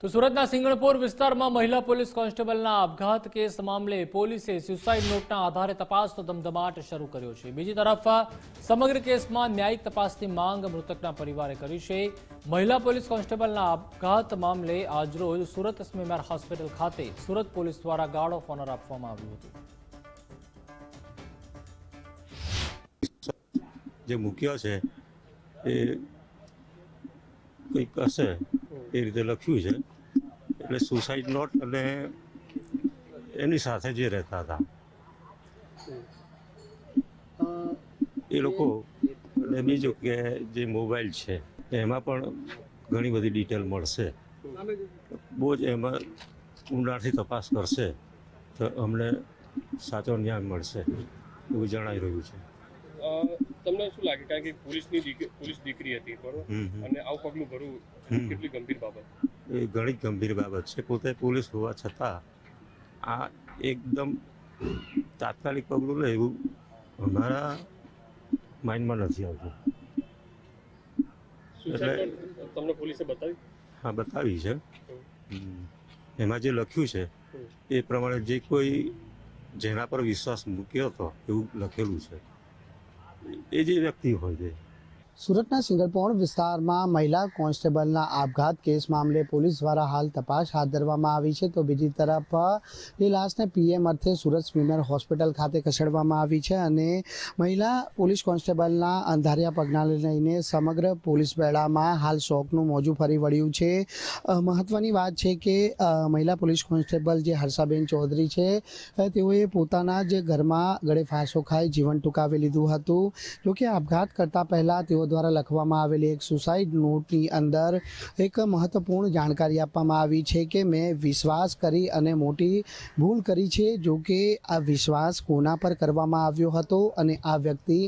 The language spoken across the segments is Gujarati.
તો સુરતના સિંગણપોર વિસ્તારમાં મહિલા પોલીસ કોન્સ્ટેબલના આપઘાત કેસ મામલે પોલીસે સ્યુસાઇડ નોટના આધારે તપાસનો ધમધમાટ શરૂ કર્યો છે બીજી તરફ સમગ્ર કેસમાં ન્યાયિક તપાસની માંગ મૃતકના પરિવારે કરી છે મહિલા પોલીસ કોન્સ્ટેબલના આપઘાત મામલે આજરોજ સુરત સ્મીમેર હોસ્પિટલ ખાતે સુરત પોલીસ દ્વારા ગાર્ડ ઓફ ઓનર આપવામાં આવ્યું હતું જે મૂક્યો છે એ રીતે લખ્યું છે એટલે સુસાઇડ નોટ અને એની સાથે જે રહેતા હતા એ લોકો અને બીજું કે જે મોબાઈલ છે એમાં પણ ઘણી બધી ડિટેલ મળશે બહુ જ એમાં ઊંડાણથી તપાસ કરશે તો અમને સાચો ન્યાય મળશે એવું જણાવી રહ્યું છે તમને શું લાગે કારણ કે પોલીસની પોલીસ દીકરી હતી બરોબર અને આવું પગલું ભરવું કેટલી ગંભીર બાબત એ ઘણી ગંભીર બાબત છે પોતે પોલીસ હોવા છતાં આ એકદમ તાત્કાલિક પગલું લે એવું અમારા માઇન્ડમાં નથી આવતું એટલે તમને પોલીસે બતાવી હા બતાવી છે એમાં જે લખ્યું છે એ પ્રમાણે જે કોઈ જેના પર વિશ્વાસ મૂક્યો હતો એવું લખેલું છે એ જે વ્યક્તિ હોય છે સુરતના સિંગલપોણ વિસ્તારમાં મહિલા કોન્સ્ટેબલના આપઘાત કેસ મામલે પોલીસ દ્વારા હાલ તપાસ હાથ ધરવામાં આવી છે તો બીજી તરફ ની લાશને પીએમ અર્થે સુરત સ્વિમર હોસ્પિટલ ખાતે ખસેડવામાં આવી છે અને મહિલા પોલીસ કોન્સ્ટેબલના અંધારિયા પગનાને લઈને સમગ્ર પોલીસ બેડામાં હાલ શોકનું મોજું ફરી વળ્યું છે મહત્વની વાત છે કે મહિલા પોલીસ કોન્સ્ટેબલ જે હર્ષાબેન ચૌધરી છે તેઓએ પોતાના જ ઘરમાં ગળે ફાંસો ખાઈ જીવન ટૂંકાવી લીધું હતું જોકે આપઘાત કરતા પહેલાં તેઓ દ્વારા લખવામાં આવેલી એક સુસાઇડ નોટની અંદર એક મહત્વપૂર્ણ જાણકારી આપવામાં આવી છે કે મેં વિશ્વાસ કરી અને મોટી ભૂલ કરી છે જો કે આ વિશ્વાસ કોના પર કરવામાં આવ્યો હતો અને આ વ્યક્તિ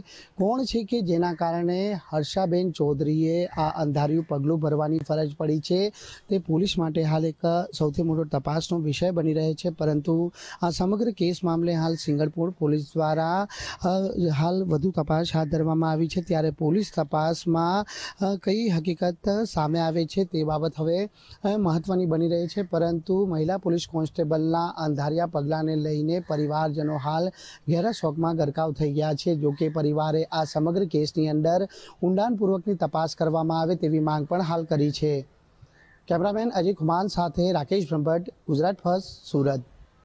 કોણ છે કે જેના કારણે હર્ષાબેન ચૌધરીએ આ અંધાર્યું પગલું ભરવાની ફરજ પડી છે તે પોલીસ માટે હાલ એક સૌથી મોટો તપાસનો વિષય બની રહે છે પરંતુ આ સમગ્ર કેસ મામલે હાલ સિંગળપુર પોલીસ દ્વારા હાલ વધુ તપાસ હાથ ધરવામાં આવી છે ત્યારે પોલીસ તપાસ તપાસમાં કઈ હકીકત સામે આવે છે તે બાબત હવે મહત્વની બની રહી છે પરંતુ મહિલા પોલીસ કોન્સ્ટેબલના અંધારિયા પગલાંને લઈને પરિવારજનો હાલ ઘેરા શોકમાં ગરકાવ થઈ ગયા છે જોકે પરિવારે આ સમગ્ર કેસની અંદર ઊંડાણપૂર્વકની તપાસ કરવામાં આવે તેવી માંગ પણ હાલ કરી છે કેમેરામેન અજય ખુમાન સાથે રાકેશ બ્રહ્મભટ્ટ ગુજરાત ફર્સ્ટ સુરત